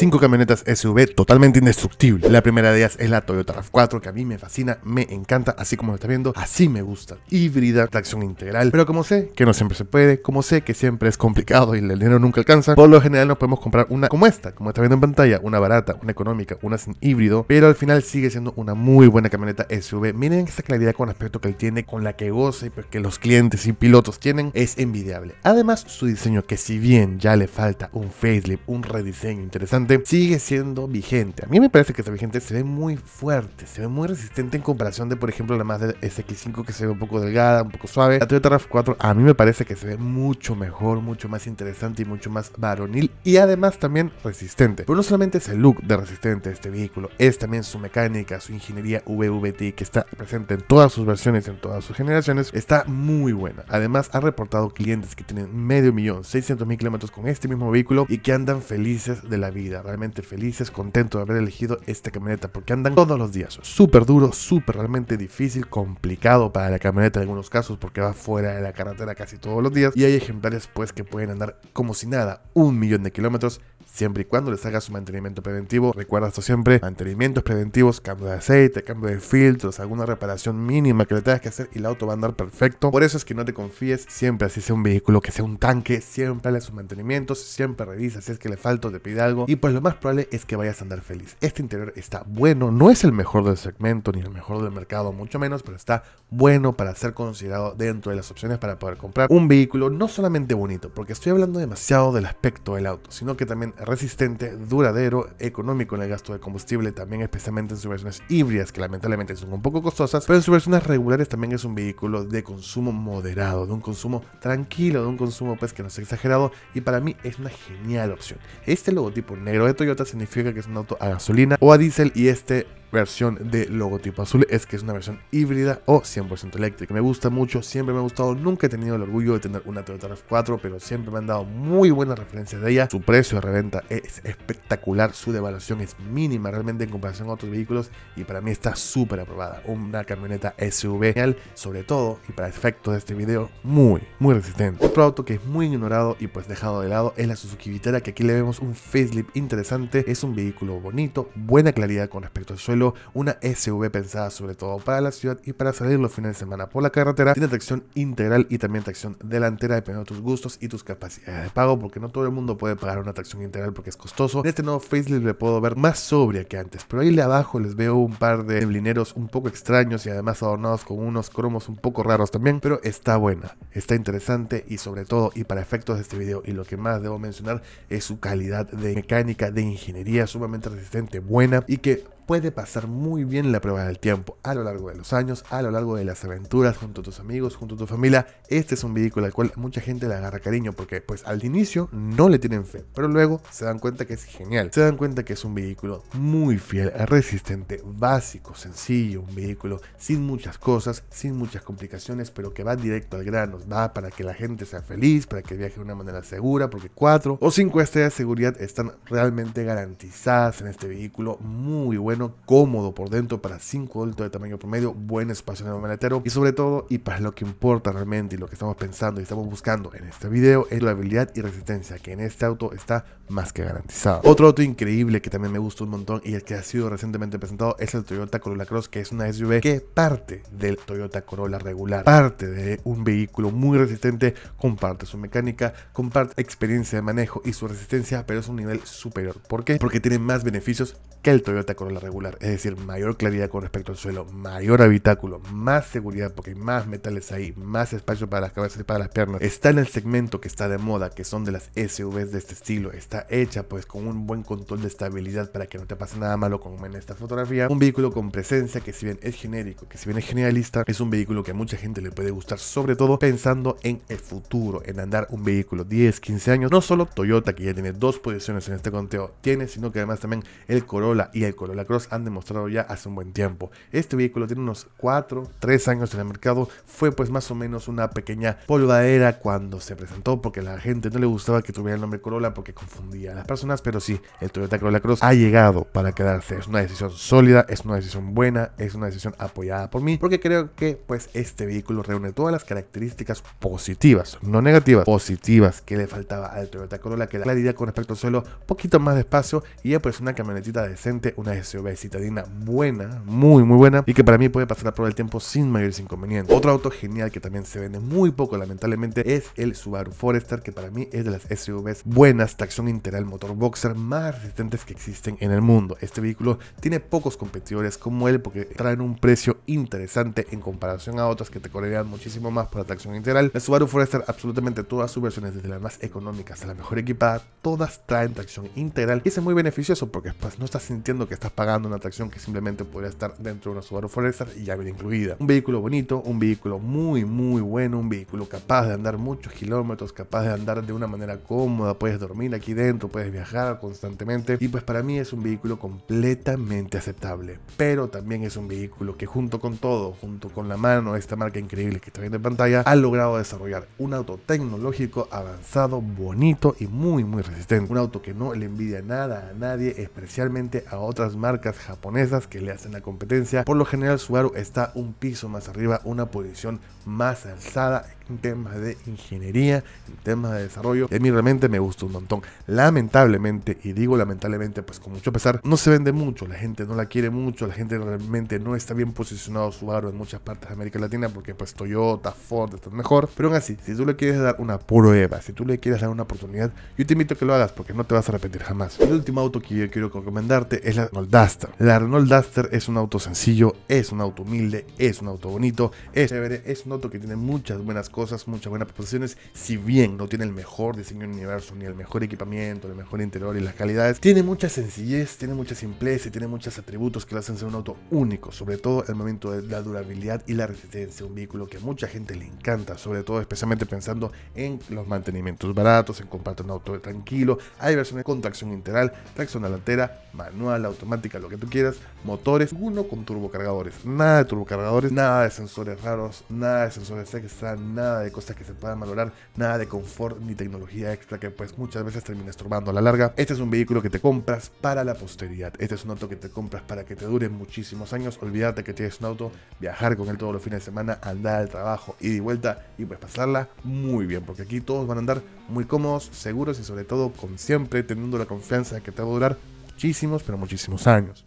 cinco camionetas SUV totalmente indestructibles. La primera de ellas es la Toyota RAV4, que a mí me fascina, me encanta, así como lo está viendo, así me gusta. Híbrida, tracción integral, pero como sé que no siempre se puede, como sé que siempre es complicado y el dinero nunca alcanza, por lo general nos podemos comprar una como esta, como está viendo en pantalla, una barata, una económica, una sin híbrido, pero al final sigue siendo una muy buena camioneta SUV. Miren esta claridad con aspecto que él tiene, con la que goza y pues que los clientes y pilotos tienen, es envidiable. Además, su diseño, que si bien ya le falta un facelift, un rediseño interesante, sigue siendo vigente. A mí me parece que está vigente se ve muy fuerte, se ve muy resistente en comparación de, por ejemplo, la Mazda SX5 que se ve un poco delgada, un poco suave. La Toyota RAV4 a mí me parece que se ve mucho mejor, mucho más interesante y mucho más varonil y además también resistente. Pero no solamente es el look de resistente de este vehículo, es también su mecánica, su ingeniería VVT que está presente en todas sus versiones, en todas sus generaciones, está muy buena. Además, ha reportado clientes que tienen medio millón, 600 mil kilómetros con este mismo vehículo y que andan felices de la vida realmente felices, contentos de haber elegido esta camioneta, porque andan todos los días. Súper duro, súper realmente difícil, complicado para la camioneta en algunos casos, porque va fuera de la carretera casi todos los días. Y hay ejemplares pues que pueden andar como si nada, un millón de kilómetros, siempre y cuando les hagas su mantenimiento preventivo. Recuerda esto siempre, mantenimientos preventivos, cambio de aceite, cambio de filtros, alguna reparación mínima que le tengas que hacer y el auto va a andar perfecto. Por eso es que no te confíes siempre, así sea un vehículo, que sea un tanque, siempre hale sus mantenimientos, siempre revisa si es que le falta o te pide algo. Y por pues, lo más probable es que vayas a andar feliz. Este interior está bueno, no es el mejor del segmento ni el mejor del mercado, mucho menos, pero está bueno para ser considerado dentro de las opciones para poder comprar un vehículo no solamente bonito, porque estoy hablando demasiado del aspecto del auto, sino que también resistente, duradero, económico en el gasto de combustible, también especialmente en sus versiones híbridas, que lamentablemente son un poco costosas, pero en sus versiones regulares también es un vehículo de consumo moderado, de un consumo tranquilo, de un consumo pues que no sea exagerado, y para mí es una genial opción. Este logotipo negro pero de Toyota significa que es un auto a gasolina o a diésel y este versión de logotipo azul es que es una versión híbrida o 100% eléctrica. Me gusta mucho, siempre me ha gustado, nunca he tenido el orgullo de tener una Toyota RAV4, pero siempre me han dado muy buenas referencias de ella. Su precio de reventa es espectacular, su devaluación es mínima realmente en comparación a otros vehículos y para mí está súper aprobada. Una camioneta SUV genial, sobre todo y para efectos de este video, muy, muy resistente. Otro auto que es muy ignorado y pues dejado de lado es la Suzuki Vitara, que aquí le vemos un facelift interesante, es un vehículo bonito, buena claridad con respecto al suelo una SUV pensada sobre todo para la ciudad y para salir los fines de semana por la carretera, tiene tracción integral y también tracción delantera, dependiendo de tus gustos y tus capacidades de pago, porque no todo el mundo puede pagar una tracción integral porque es costoso. En este nuevo facelift le puedo ver más sobria que antes, pero ahí abajo les veo un par de neblineros un poco extraños y además adornados con unos cromos un poco raros también, pero está buena, está interesante y sobre todo, y para efectos de este video, y lo que más debo mencionar es su calidad de mecánica, de ingeniería sumamente resistente, buena y que puede pasar muy bien la prueba del tiempo a lo largo de los años, a lo largo de las aventuras, junto a tus amigos, junto a tu familia. Este es un vehículo al cual mucha gente le agarra cariño porque pues al inicio no le tienen fe, pero luego se dan cuenta que es genial. Se dan cuenta que es un vehículo muy fiel, resistente, básico, sencillo, un vehículo sin muchas cosas, sin muchas complicaciones, pero que va directo al grano, va para que la gente sea feliz, para que viaje de una manera segura, porque cuatro o cinco estrellas de seguridad están realmente garantizadas en este vehículo, muy bueno cómodo por dentro para 5 adultos de tamaño promedio, buen espacio en el maletero y sobre todo, y para lo que importa realmente y lo que estamos pensando y estamos buscando en este video es la habilidad y resistencia que en este auto está más que garantizado Otro auto increíble que también me gustó un montón y el que ha sido recientemente presentado es el Toyota Corolla Cross que es una SUV que parte del Toyota Corolla regular, parte de un vehículo muy resistente, comparte su mecánica, comparte experiencia de manejo y su resistencia, pero es un nivel superior. ¿Por qué? Porque tiene más beneficios que el Toyota Corolla regular es decir, mayor claridad con respecto al suelo, mayor habitáculo, más seguridad porque hay más metales ahí, más espacio para las cabezas y para las piernas. Está en el segmento que está de moda, que son de las SUVs de este estilo, está hecha pues con un buen control de estabilidad para que no te pase nada malo como en esta fotografía. Un vehículo con presencia que si bien es genérico, que si bien es generalista, es un vehículo que a mucha gente le puede gustar, sobre todo pensando en el futuro, en andar un vehículo 10, 15 años, no solo Toyota que ya tiene dos posiciones en este conteo, tiene, sino que además también el Corolla y el Corolla han demostrado ya hace un buen tiempo. Este vehículo tiene unos 4, 3 años en el mercado, fue pues más o menos una pequeña polvadera cuando se presentó porque a la gente no le gustaba que tuviera el nombre Corolla porque confundía a las personas, pero sí, el Toyota Corolla Cross ha llegado para quedarse, es una decisión sólida, es una decisión buena, es una decisión apoyada por mí, porque creo que pues este vehículo reúne todas las características positivas, no negativas, positivas que le faltaba al Toyota Corolla, que la claridad con respecto al suelo, poquito más de espacio y es pues una camionetita decente, una decisión citadina buena, muy muy buena, y que para mí puede pasar a prueba del tiempo sin mayores inconvenientes. Otro auto genial que también se vende muy poco lamentablemente es el Subaru Forester, que para mí es de las SUVs buenas, tracción integral, motor boxer más resistentes que existen en el mundo. Este vehículo tiene pocos competidores como él porque traen un precio interesante en comparación a otras que te correrían muchísimo más por la tracción integral. el Subaru Forester absolutamente todas sus versiones, desde las más económicas a la mejor equipada, todas traen tracción integral y es muy beneficioso porque después pues, no estás sintiendo que estás pagando una atracción que simplemente podría estar dentro de una Subaru Forester y ya viene incluida. Un vehículo bonito, un vehículo muy, muy bueno, un vehículo capaz de andar muchos kilómetros, capaz de andar de una manera cómoda, puedes dormir aquí dentro, puedes viajar constantemente y pues para mí es un vehículo completamente aceptable, pero también es un vehículo que junto con todo, junto con la mano, esta marca increíble que está viendo en pantalla, ha logrado desarrollar un auto tecnológico avanzado, bonito y muy, muy resistente. Un auto que no le envidia nada a nadie, especialmente a otras marcas japonesas que le hacen la competencia. Por lo general Subaru está un piso más arriba, una posición más alzada en temas de ingeniería, en temas de desarrollo. Y a mí realmente me gusta un montón. Lamentablemente, y digo lamentablemente, pues con mucho pesar, no se vende mucho, la gente no la quiere mucho, la gente realmente no está bien posicionado su aro en muchas partes de América Latina porque pues Toyota, Ford están mejor. Pero aún así, si tú le quieres dar una prueba, si tú le quieres dar una oportunidad, yo te invito a que lo hagas porque no te vas a arrepentir jamás. El último auto que yo quiero recomendarte es la Renault Duster. La Renault Duster es un auto sencillo, es un auto humilde, es un auto bonito, es chévere, es un auto que tiene muchas buenas cosas cosas, muchas buenas proposiciones. Si bien no tiene el mejor diseño del universo, ni el mejor equipamiento, el mejor interior y las calidades, tiene mucha sencillez, tiene mucha simpleza y tiene muchos atributos que lo hacen ser un auto único. Sobre todo el momento de la durabilidad y la resistencia. Un vehículo que a mucha gente le encanta, sobre todo especialmente pensando en los mantenimientos baratos, en comprar un auto tranquilo. Hay versiones con tracción integral, tracción delantera, manual, automática, lo que tú quieras, motores, uno con turbocargadores. Nada de turbocargadores, nada de sensores raros, nada de sensores extra, nada nada de cosas que se puedan valorar, nada de confort ni tecnología extra que pues muchas veces terminas estorbando a la larga. Este es un vehículo que te compras para la posteridad, este es un auto que te compras para que te dure muchísimos años, olvídate que tienes un auto, viajar con él todos los fines de semana, andar al trabajo, ir y vuelta y pues pasarla muy bien, porque aquí todos van a andar muy cómodos, seguros y sobre todo con siempre teniendo la confianza de que te va a durar muchísimos, pero muchísimos años.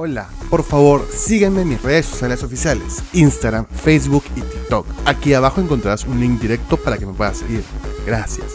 Hola, por favor síganme en mis redes sociales oficiales, Instagram, Facebook y TikTok. Aquí abajo encontrarás un link directo para que me puedas seguir. Gracias.